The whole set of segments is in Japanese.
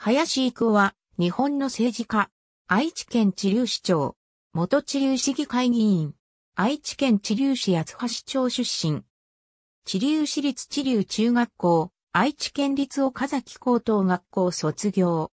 林育夫は、日本の政治家、愛知県知立市長、元知立市議会議員、愛知県知立市八橋町出身。知立市立知立中学校、愛知県立岡崎高等学校卒業。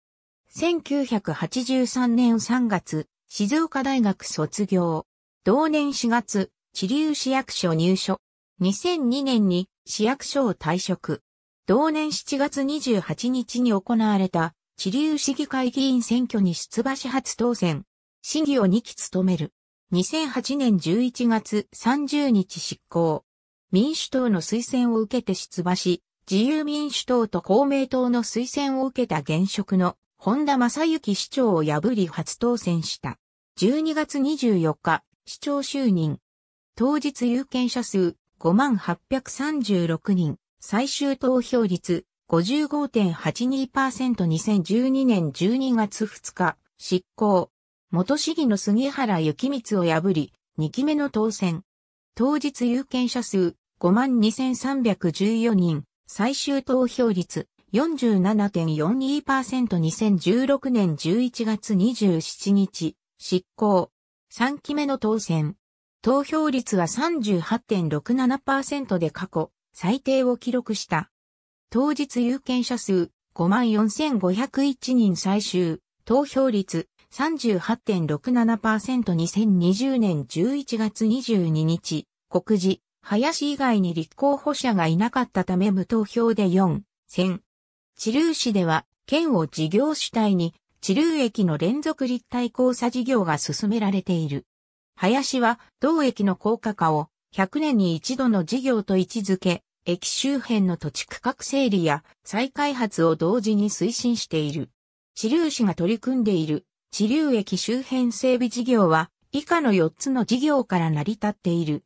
1983年3月、静岡大学卒業。同年4月、知立市役所入所。2002年に市役所を退職。同年7月28日に行われた、地流市議会議員選挙に出馬し初当選。市議を2期務める。2008年11月30日執行。民主党の推薦を受けて出馬し、自由民主党と公明党の推薦を受けた現職の本田正幸市長を破り初当選した。12月24日、市長就任。当日有権者数5万836人。最終投票率 55.82%2012 年12月2日、執行。元市議の杉原幸光を破り、2期目の当選。当日有権者数52,314人、最終投票率 47.42%2016 年11月27日、執行。3期目の当選。投票率は38.67%で過去最低を記録した。当日有権者数54,501人最終、投票率 38.67%2020 年11月22日、告示、林以外に立候補者がいなかったため無投票で4、千。知立市では、県を事業主体に、知立駅の連続立体交差事業が進められている。林は、同駅の高架化を、100年に一度の事業と位置づけ、駅周辺の土地区画整理や再開発を同時に推進している。知流市が取り組んでいる知流駅周辺整備事業は以下の4つの事業から成り立っている。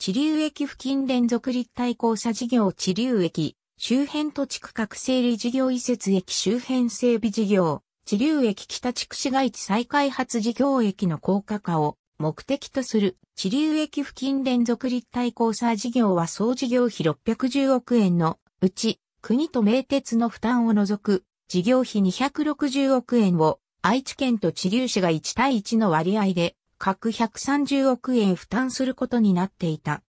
知流駅付近連続立体交差事業知流駅周辺土地区画整理事業移設駅周辺整備事業知流駅北地区市街地再開発事業駅の高架化を目的とする地流駅付近連続立体交差事業は総事業費610億円のうち国と名鉄の負担を除く事業費260億円を愛知県と地流市が1対1の割合で各130億円負担することになっていた。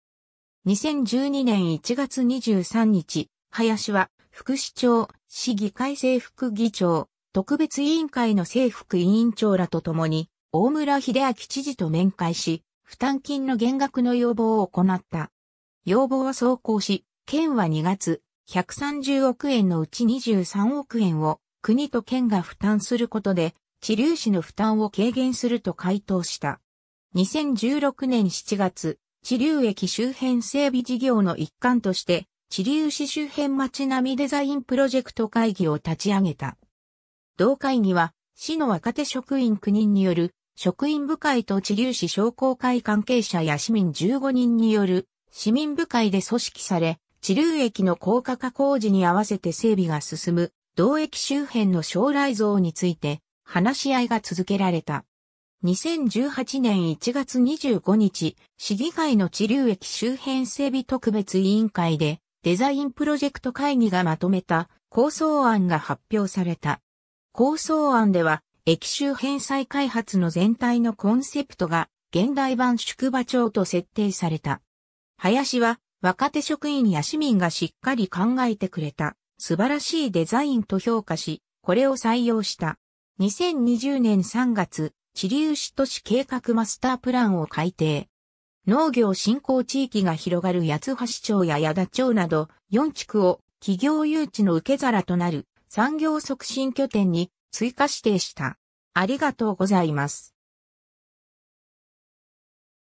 2012年1月23日、林は副市長、市議会政副議長、特別委員会の政府委員長らと共に大村秀明知事と面会し、負担金の減額の要望を行った。要望は走行し、県は2月、130億円のうち23億円を国と県が負担することで、治療士の負担を軽減すると回答した。2016年7月、治療駅周辺整備事業の一環として、治療市周辺町並みデザインプロジェクト会議を立ち上げた。同会議は、市の若手職員9人による職員部会と地流市商工会関係者や市民15人による市民部会で組織され、地流駅の高架化工事に合わせて整備が進む、同駅周辺の将来像について、話し合いが続けられた。2018年1月25日、市議会の地流駅周辺整備特別委員会で、デザインプロジェクト会議がまとめた構想案が発表された。構想案では、駅周辺再開発の全体のコンセプトが現代版宿場町と設定された。林は若手職員や市民がしっかり考えてくれた素晴らしいデザインと評価し、これを採用した。2020年3月、地流市都市計画マスタープランを改定。農業振興地域が広がる八橋町や矢田町など4地区を企業誘致の受け皿となる産業促進拠点に追加指定した。ありがとうございます。